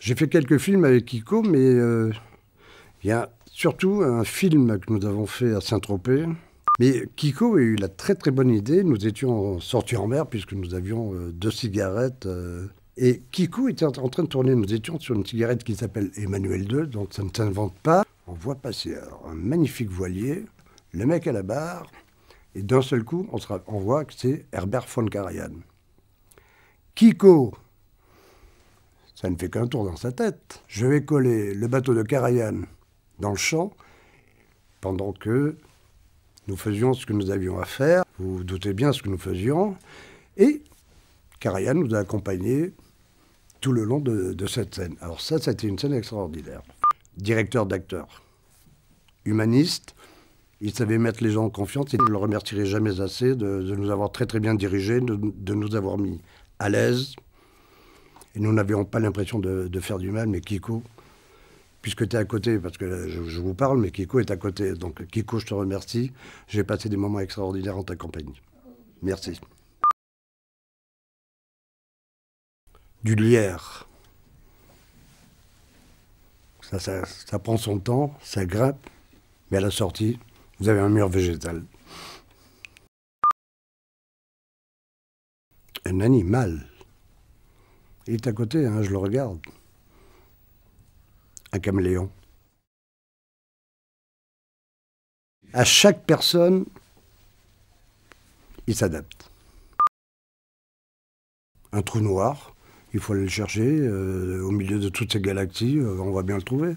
J'ai fait quelques films avec Kiko, mais euh, il y a surtout un film que nous avons fait à Saint-Tropez. Mais Kiko a eu la très très bonne idée. Nous étions sortis en mer puisque nous avions euh, deux cigarettes. Euh, et Kiko était en train de tourner. Nous étions sur une cigarette qui s'appelle Emmanuel II, donc ça ne s'invente pas. On voit passer un magnifique voilier, le mec à la barre, et d'un seul coup, on, on voit que c'est Herbert von Karajan. Kiko, ne fait qu'un tour dans sa tête. Je vais coller le bateau de Carayan dans le champ pendant que nous faisions ce que nous avions à faire. Vous doutez bien ce que nous faisions. Et Carayan nous a accompagnés tout le long de, cette scène. Alors ça, c'était une scène extraordinaire. Directeur d'acteur, humaniste, il savait mettre les gens en confiance et je ne le remercierai jamais assez de, nous avoir très très bien dirigés, de nous avoir mis à l'aise, et nous n'avions pas l'impression de, faire du mal, mais Kiko, puisque tu es à côté, parce que je, vous parle, mais Kiko est à côté. Donc Kiko, je te remercie. J'ai passé des moments extraordinaires en ta compagnie. Merci. Du lierre. Ça, ça, ça prend son temps, ça grimpe, mais à la sortie, vous avez un mur végétal. Un animal. Il est à côté, hein, je le regarde. Un caméléon. À chaque personne, il s'adapte. Un trou noir, il faut aller le chercher euh, au milieu de toutes ces galaxies, euh, on va bien le trouver.